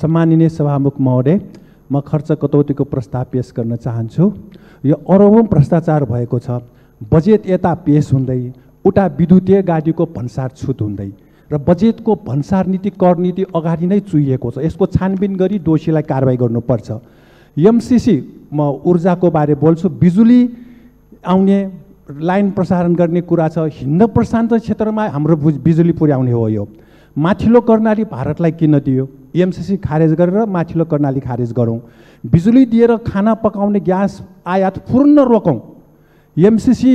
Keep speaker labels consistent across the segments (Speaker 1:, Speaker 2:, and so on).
Speaker 1: सम्मानिने सभामुख महोदय म खर्च कटौतीको प्रस्ताव पेस गर्न चाहन्छु यो अरबौँ भ्रष्टाचार भएको छ बजेट यता पेस हुँदै उता विद्युतीय गाडीको भन्सार छुट हुँदै र बजेटको भन्सार नीति कर नीति अगाडि नै चुहिएको छ यसको छानबिन गरी दोषीलाई कारवाही गर्नुपर्छ एमसिसी म ऊर्जाको बारे बोल्छु बिजुली आउने लाइन प्रसारण गर्ने कुरा छ हिन्द प्रशान्त क्षेत्रमा हाम्रो बिजुली पुर्याउने हो यो माथिल्लो कर्णाली भारतलाई किन दियो एमसिसी खारेज गरेर माथिल्लो कर्णाली खारेज गरौँ बिजुली दिएर खाना पकाउने ग्यास आयात पूर्ण रोकौँ एमसिसी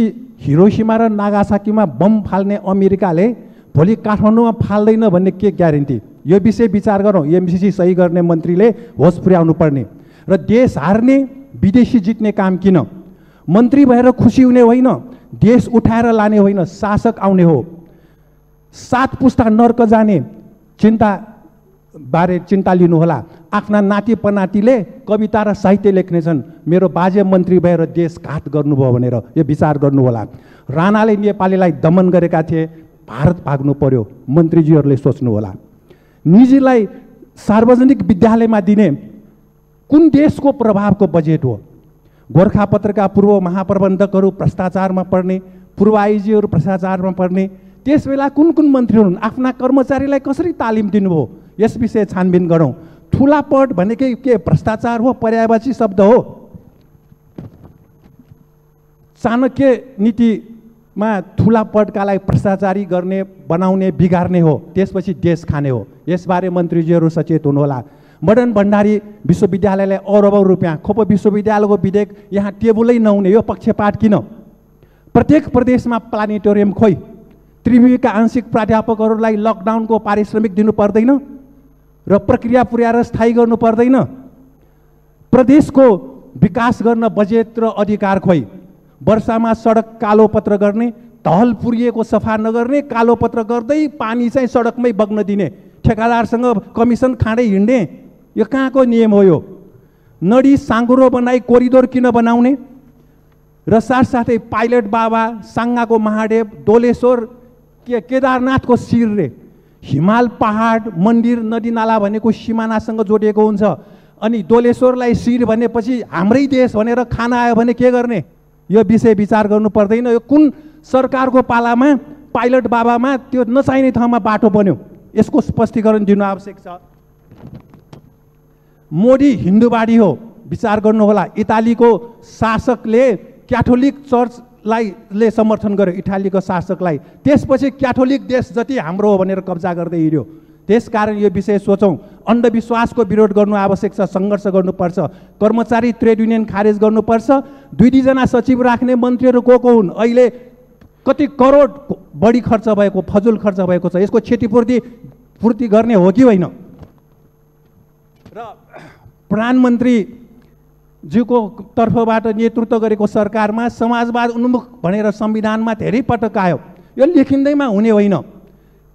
Speaker 1: हिरोसीमा र नागासाकीमा बम फाल्ने अमेरिकाले भोलि काठमाडौँमा फाल्दैन भन्ने के ग्यारेन्टी यो विषय विचार गरौँ एमसिसी सही गर्ने मन्त्रीले होस पुर्याउनु पर्ने र देश हार्ने विदेशी जित्ने काम किन मन्त्री भएर खुसी हुने होइन देश उठाएर लाने होइन शासक आउने हो सात पुस्ता नर्क जाने चिन्ता बारे चिन्ता लिनुहोला आफ्ना नाति पनातिले कविता र साहित्य लेख्नेछन् मेरो बाजे मन्त्री भएर देश घात गर्नुभयो भनेर यो विचार गर्नुहोला राणाले नेपालीलाई दमन गरेका थिए भारत भाग्नु पर्यो मन्त्रीजीहरूले सोच्नुहोला निजीलाई सार्वजनिक विद्यालयमा दिने कुन देशको प्रभावको बजेट हो गोर्खापत्रका पूर्व महाप्रबन्धकहरू भ्रष्टाचारमा पर्ने पूर्वाआइजीहरू भ्रष्टाचारमा पर्ने त्यस बेला कुन कुन मन्त्री हुन् आफ्ना कर्मचारीलाई कसरी तालिम दिनुभयो यस विषय छानबिन गरौँ ठुला पट भनेकै के भ्रष्टाचार हो पर्यावाची शब्द हो चाणक्य नीतिमा ठुला पटका लागि भ्रष्टाचारी गर्ने बनाउने बिगार्ने हो त्यसपछि देश खाने हो यसबारे मन्त्रीजीहरू सचेत हुनुहोला मदन भण्डारी विश्वविद्यालयलाई अरबौँ रुपियाँ खोप विश्वविद्यालयको विधेयक यहाँ टेबुलै नहुने यो पक्षपात किन प्रत्येक प्रदेशमा प्लानेटोरियम खोइ त्रिभुवीका आंशिक प्राध्यापकहरूलाई लकडाउनको पारिश्रमिक दिनु पर्दैन र प्रक्रिया पुर्याएर स्थायी गर्नु पर्दैन प्रदेशको विकास गर्न बजेट र अधिकार खोइ वर्षामा सडक कालो पत्र गर्ने तहल पुर्याएको सफा नगर्ने कालो पत्र गर्दै पानी चाहिँ सडकमै बग्न दिने ठेकादारसँग कमिसन खाँदै हिँड्ने यो कहाँको नियम हो यो नडी साँगुरो बनाई कोरिडोर किन बनाउने र साथसाथै पाइलट बाबा साङ्गाको महादेव डोलेश्वर के केदारनाथको शिर रे हिमाल पहाड मन्दिर नदीनाला भनेको सिमानासँग जोडिएको हुन्छ अनि डोलेश्वरलाई शिर भनेपछि हाम्रै देश भनेर खाना आयो भने के गर्ने यो विषय विचार गर्नु पर्दैन यो कुन सरकारको पालामा पाइलट बाबामा त्यो नचाहिने ठाउँमा बाटो बन्यो यसको स्पष्टीकरण दिनु आवश्यक छ मोदी हिन्दूवादी हो विचार गर्नुहोला इटालीको शासकले क्याथोलिक चर्च लाई ले समर्थन गर्यो इटालीको शासकलाई त्यसपछि क्याथोलिक देश जति हाम्रो हो भनेर कब्जा गर्दै हिँड्यो त्यसकारण यो विषय सोचौँ अन्धविश्वासको विरोध गर्नु आवश्यक छ सङ्घर्ष गर्नुपर्छ कर्मचारी ट्रेड युनियन खारेज गर्नुपर्छ दुई दुईजना सचिव राख्ने मन्त्रीहरू को को हुन् अहिले कति करोड बढी खर्च भएको फजुल खर्च भएको छ यसको क्षतिपूर्ति पूर्ति गर्ने हो कि होइन र प्रधानमन्त्री ज्यूको तर्फबाट नेतृत्व गरेको सरकारमा समाजवाद उन्मुख भनेर संविधानमा धेरै पटक आयो यो लेखिँदैमा हुने होइन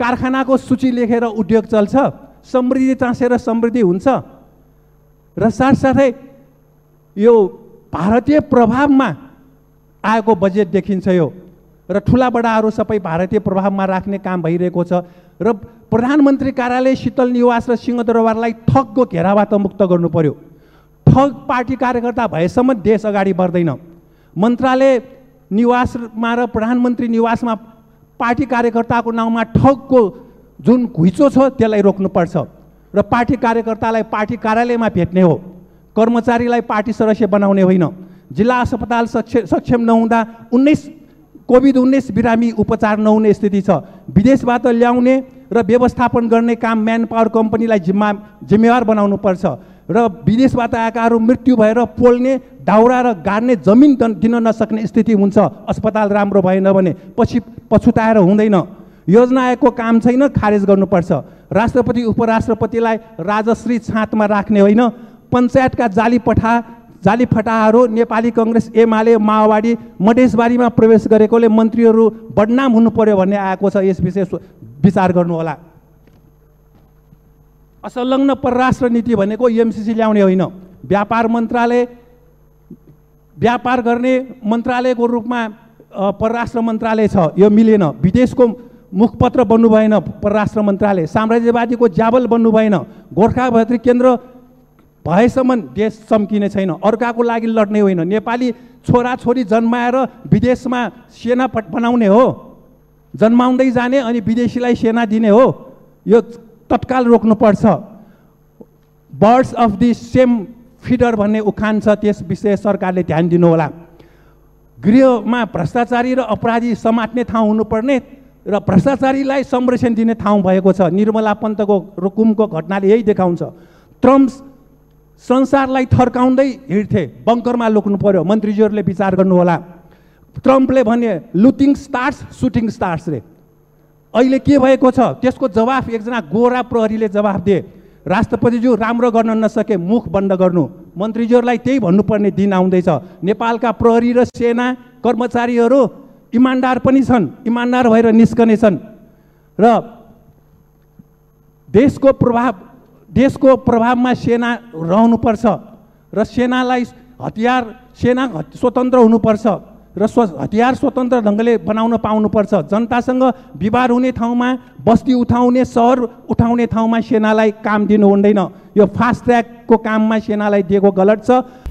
Speaker 1: कारखानाको सूची लेखेर उद्योग चल्छ समृद्धि चाँसेर समृद्धि हुन्छ र साथसाथै यो भारतीय प्रभावमा आएको बजेट देखिन्छ यो र ठुला बडाहरू सबै भारतीय प्रभावमा राख्ने काम भइरहेको छ र प्रधानमन्त्री कार्यालय शीतल निवास र सिंहदरबारलाई ठगको घेराबाट मुक्त गर्नु पर्यो ठग पार्टी कार्यकर्ता भएसम्म देश अगाडि बढ्दैन मन्त्रालय निवासमा र प्रधानमन्त्री निवासमा पार्टी कार्यकर्ताको नाउँमा ठगको जुन घुइँचो छ त्यसलाई रोक्नुपर्छ र पार्टी कार्यकर्तालाई पार्टी कार्यालयमा भेट्ने हो कर्मचारीलाई पार्टी सदस्य बनाउने होइन जिल्ला अस्पताल सक्षम सक्षम नहुँदा उन्नाइस कोभिड उन्नाइस बिरामी उपचार नहुने स्थिति छ विदेशबाट ल्याउने र व्यवस्थापन गर्ने काम म्यान पावर कम्पनीलाई जिम्मा जिम्मेवार बनाउनुपर्छ र विदेशबाट आएकाहरू मृत्यु भएर पोल्ने दाउरा र गाड्ने जमिन दिन नसक्ने स्थिति हुन्छ अस्पताल राम्रो भएन भने पछि पछुताएर हुँदैन योजना आएको काम छैन खारेज गर्नुपर्छ राष्ट्रपति उपराष्ट्रपतिलाई राजश्री छाँतमा राख्ने होइन पञ्चायतका जाली पठा जाली फटाहरू नेपाली कङ्ग्रेस एमाले माओवादी मधेसबारीमा प्रवेश गरेकोले मन्त्रीहरू बदनाम हुनु पर्यो भन्ने आएको छ यस विषय विचार गर्नुहोला असंलग्न परराष्ट्र नीति भनेको एमसिसी ल्याउने होइन व्यापार मन्त्रालय व्यापार गर्ने मन्त्रालयको रूपमा परराष्ट्र मन्त्रालय छ यो मिलेन विदेशको मुखपत्र बन्नु भएन परराष्ट्र मन्त्रालय साम्राज्यवादीको जाबल बन्नु भएन गोर्खा भत्री केन्द्र भएसम्म देश चम्किने छैन अर्काको लागि लड्ने होइन नेपाली छोराछोरी जन्माएर विदेशमा सेना बनाउने हो जन्माउँदै जाने अनि विदेशीलाई सेना दिने हो यो तत्काल रोक्नुपर्छ birds of the same feather भन्ने उखान छ त्यस विषय सरकारले ध्यान दिनुहोला गृहमा भ्रष्टाचारी र अपराधी समात्ने ठाउँ हुनुपर्ने र भ्रष्टाचारीलाई संरक्षण दिने ठाउँ भएको छ निर्मला पन्तको रुकुमको घटनाले यही देखाउँछ ट्रम्प्स संसारलाई थर्काउँदै हिँड्थे बङ्करमा लुक्नु पर्यो मन्त्रीज्यूहरूले विचार गर्नुहोला ट्रम्पले भने लुटिङ स्टार्स सुटिङ स्टार्सले अहिले के भएको छ त्यसको जवाफ एकजना गोरा प्रहरीले जवाफ दिए राष्ट्रपतिज्यू राम्रो गर्न नसके मुख बन्द गर्नु मन्त्रीज्यूहरूलाई त्यही भन्नुपर्ने दिन आउँदैछ नेपालका प्रहरी र सेना कर्मचारीहरू इमान्दार पनि छन् इमान्दार भएर छन् र देशको प्रभाव देशको प्रभावमा सेना रहनुपर्छ र सेनालाई हतियार सेना स्वतन्त्र हुनुपर्छ र स्व हतियार स्वतन्त्र ढङ्गले बनाउन पाउनुपर्छ जनतासँग विवाद हुने ठाउँमा बस्ती उठाउने सहर उठाउने ठाउँमा सेनालाई काम दिनु हुँदैन यो फास्ट ट्र्याकको काममा सेनालाई दिएको गलत छ